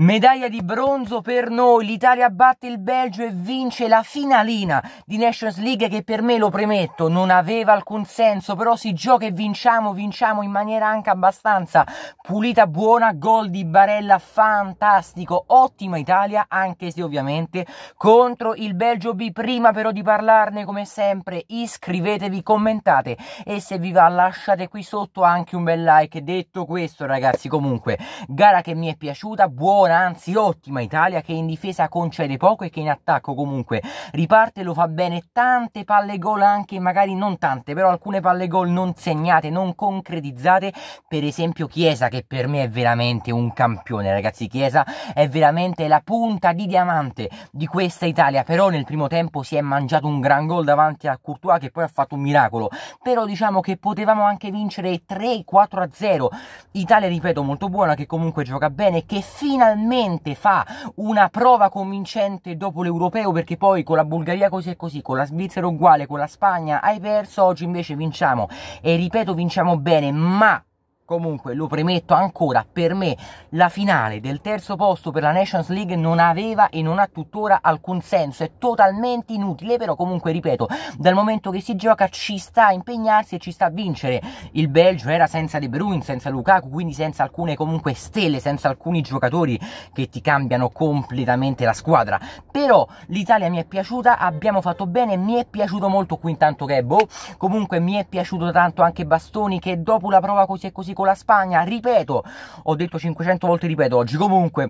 Medaglia di bronzo per noi, l'Italia batte il Belgio e vince la finalina di Nations League che per me, lo premetto, non aveva alcun senso, però si gioca e vinciamo, vinciamo in maniera anche abbastanza pulita, buona, gol di Barella, fantastico, ottima Italia, anche se ovviamente contro il Belgio B. Prima però di parlarne, come sempre, iscrivetevi, commentate e se vi va lasciate qui sotto anche un bel like. Detto questo ragazzi, comunque, gara che mi è piaciuta, buona buona, anzi ottima Italia che in difesa concede poco e che in attacco comunque riparte, lo fa bene, tante palle gol anche, magari non tante, però alcune palle gol non segnate, non concretizzate, per esempio Chiesa che per me è veramente un campione ragazzi, Chiesa è veramente la punta di diamante di questa Italia, però nel primo tempo si è mangiato un gran gol davanti a Courtois che poi ha fatto un miracolo, però diciamo che potevamo anche vincere 3-4 0, Italia ripeto molto buona che comunque gioca bene, che finalmente finalmente fa una prova convincente dopo l'europeo perché poi con la Bulgaria così e così, con la Svizzera uguale, con la Spagna hai perso, oggi invece vinciamo e ripeto vinciamo bene, ma Comunque lo premetto ancora, per me la finale del terzo posto per la Nations League non aveva e non ha tuttora alcun senso, è totalmente inutile, però comunque ripeto, dal momento che si gioca ci sta a impegnarsi e ci sta a vincere. Il Belgio era senza De Bruyne, senza Lukaku, quindi senza alcune comunque stelle, senza alcuni giocatori che ti cambiano completamente la squadra. Però l'Italia mi è piaciuta, abbiamo fatto bene, mi è piaciuto molto qui intanto che è boh, comunque mi è piaciuto tanto anche Bastoni che dopo la prova così e così con la Spagna, ripeto, ho detto 500 volte ripeto oggi, comunque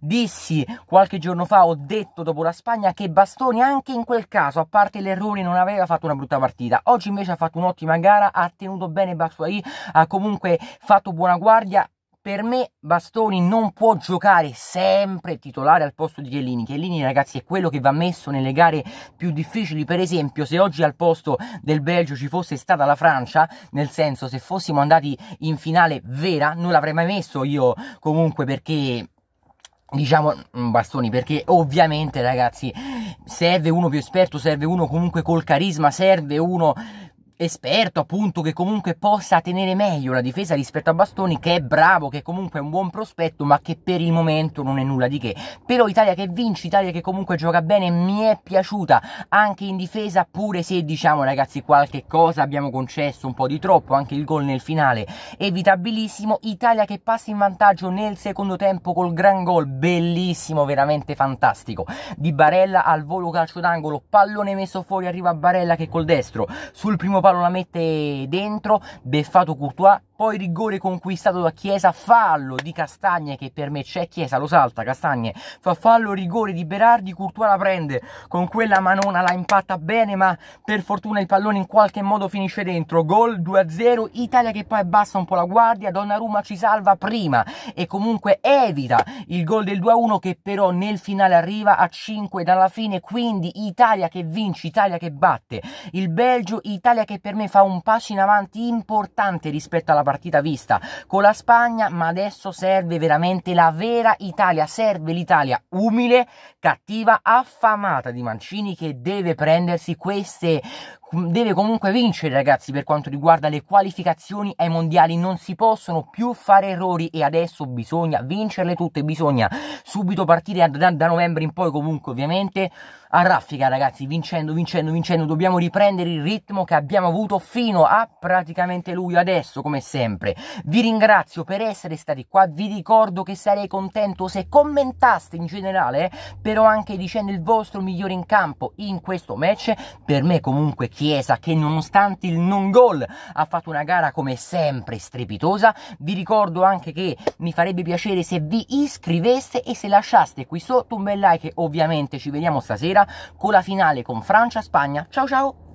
dissi qualche giorno fa, ho detto dopo la Spagna che Bastoni anche in quel caso, a parte l'errore, non aveva fatto una brutta partita, oggi invece ha fatto un'ottima gara, ha tenuto bene Batshuayi, ha comunque fatto buona guardia, per me Bastoni non può giocare sempre titolare al posto di Chiellini. Chiellini, ragazzi, è quello che va messo nelle gare più difficili. Per esempio, se oggi al posto del Belgio ci fosse stata la Francia, nel senso se fossimo andati in finale vera, non l'avrei mai messo io comunque perché diciamo mm, bastoni perché ovviamente ragazzi serve uno più esperto serve uno comunque col carisma serve uno esperto appunto che comunque possa tenere meglio la difesa rispetto a Bastoni che è bravo, che comunque è un buon prospetto ma che per il momento non è nulla di che però Italia che vince, Italia che comunque gioca bene mi è piaciuta anche in difesa pure se diciamo ragazzi qualche cosa abbiamo concesso un po' di troppo anche il gol nel finale evitabilissimo Italia che passa in vantaggio nel secondo tempo col gran gol bellissimo veramente fantastico di Barella al volo calcio d'angolo pallone messo fuori arriva Barella che col destro sul primo lo la mette dentro, beffato Courtois, poi rigore conquistato da Chiesa, fallo di Castagne che per me c'è, Chiesa lo salta, Castagne fa fallo, rigore di Berardi, Courtois la prende, con quella manona la impatta bene ma per fortuna il pallone in qualche modo finisce dentro, gol 2-0, Italia che poi abbassa un po' la guardia, Donnarumma ci salva prima e comunque evita il gol del 2-1 che però nel finale arriva a 5 dalla fine, quindi Italia che vince, Italia che batte, il Belgio, Italia che per me fa un passo in avanti importante rispetto alla partita vista con la Spagna, ma adesso serve veramente la vera Italia, serve l'Italia umile, cattiva, affamata di Mancini che deve prendersi queste deve comunque vincere ragazzi per quanto riguarda le qualificazioni ai mondiali non si possono più fare errori e adesso bisogna vincerle tutte bisogna subito partire da, da novembre in poi comunque ovviamente a raffica ragazzi vincendo vincendo vincendo dobbiamo riprendere il ritmo che abbiamo avuto fino a praticamente luglio adesso come sempre vi ringrazio per essere stati qua vi ricordo che sarei contento se commentaste in generale eh, però anche dicendo il vostro migliore in campo in questo match per me comunque Chiesa che nonostante il non gol ha fatto una gara come sempre strepitosa. Vi ricordo anche che mi farebbe piacere se vi iscriveste e se lasciaste qui sotto un bel like. Ovviamente ci vediamo stasera con la finale con Francia-Spagna. Ciao ciao!